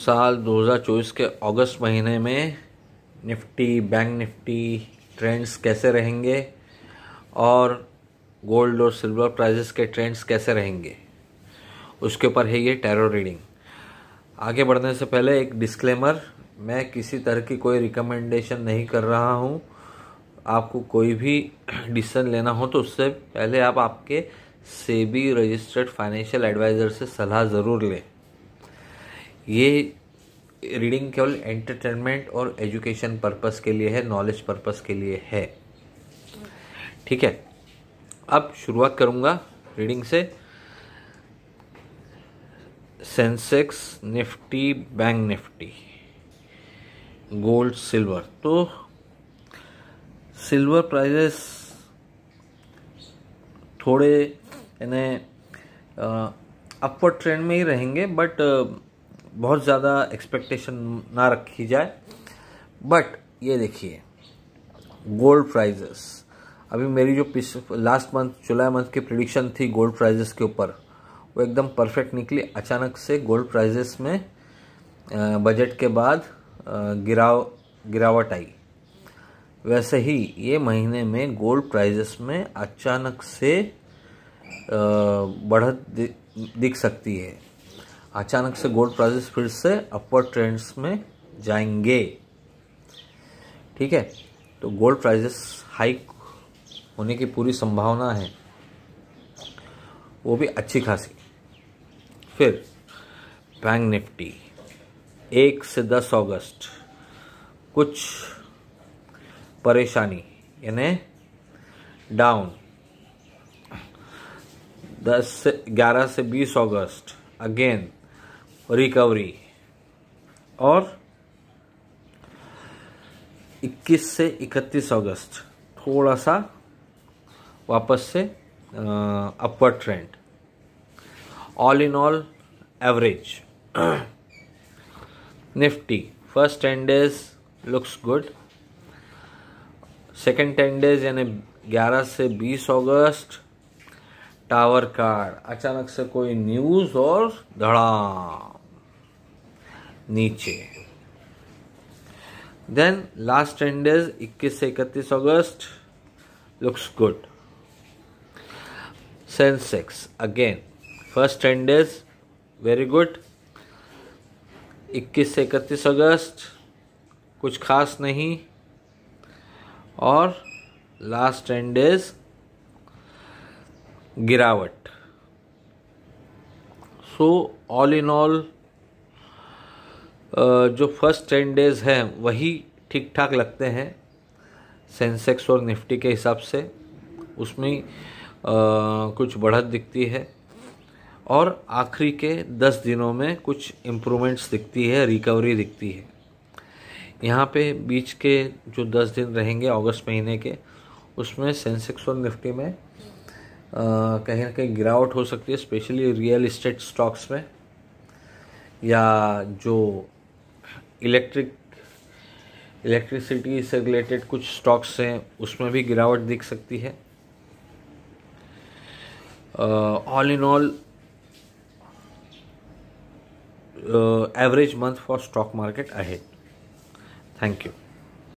साल 2024 के अगस्त महीने में निफ्टी बैंक निफ्टी ट्रेंड्स कैसे रहेंगे और गोल्ड और सिल्वर प्राइजेस के ट्रेंड्स कैसे रहेंगे उसके ऊपर है ये टैरो रीडिंग आगे बढ़ने से पहले एक डिस्क्लेमर मैं किसी तरह की कोई रिकमेंडेशन नहीं कर रहा हूँ आपको कोई भी डिसीजन लेना हो तो उससे पहले आप आपके सेबी रजिस्टर्ड फाइनेंशियल एडवाइज़र से सलाह ज़रूर लें ये रीडिंग केवल एंटरटेनमेंट और एजुकेशन पर्पस के लिए है नॉलेज पर्पस के लिए है ठीक है अब शुरुआत करूंगा रीडिंग से Sensex Nifty bank Nifty gold silver तो सिल्वर प्राइजेस थोड़े यानी अपवर्ड ट्रेंड में ही रहेंगे बट बहुत ज़्यादा एक्सपेक्टेशन ना रखी जाए बट ये देखिए गोल्ड प्राइजेस अभी मेरी जो पिछ लास्ट मंथ जुलाई मंथ की प्रिडिक्शन थी गोल्ड प्राइजेस के ऊपर वो एकदम परफेक्ट निकली अचानक से गोल्ड प्राइजेस में बजट के बाद गिराव गिरावट आई वैसे ही ये महीने में गोल्ड प्राइजेस में अचानक से बढ़त दिख सकती है अचानक से गोल्ड प्राइजेस फिर से अपर ट्रेंड्स में जाएंगे ठीक है तो गोल्ड प्राइजेस हाइक होने की पूरी संभावना है वो भी अच्छी खासी फिर बैंक निफ्टी एक से दस अगस्त कुछ परेशानी यानी डाउन दस से ग्यारह से बीस अगस्त अगेन रिकवरी और 21 से 31 अगस्त थोड़ा सा वापस से upward trend all in all average Nifty first ten days looks good second ten days यानी 11 से 20 अगस्त टावर कार्ड अचानक से कोई न्यूज़ और धड़ाम नीचे देन लास्ट टेन डेज 21 से 31 अगस्त looks good Sensex again first ten days very good 21 से 31 अगस्त कुछ खास नहीं और लास्ट टेन डेज गिरावट सो ऑल इन ऑल जो फर्स्ट टेन डेज़ हैं वही ठीक ठाक लगते हैं सेंसेक्स और निफ्टी के हिसाब से उसमें कुछ बढ़त दिखती है और आखिरी के दस दिनों में कुछ इम्प्रूवमेंट्स दिखती है रिकवरी दिखती है यहाँ पे बीच के जो दस दिन रहेंगे अगस्त महीने के उसमें सेंसेक्स और निफ्टी में कहीं ना कहीं गिरावट हो सकती है स्पेशली रियल इस्टेट स्टॉक्स में या जो इलेक्ट्रिक इलेक्ट्रिसिटी से रिलेटेड कुछ स्टॉक्स हैं उसमें भी गिरावट दिख सकती है all in all average month for stock market ahead thank you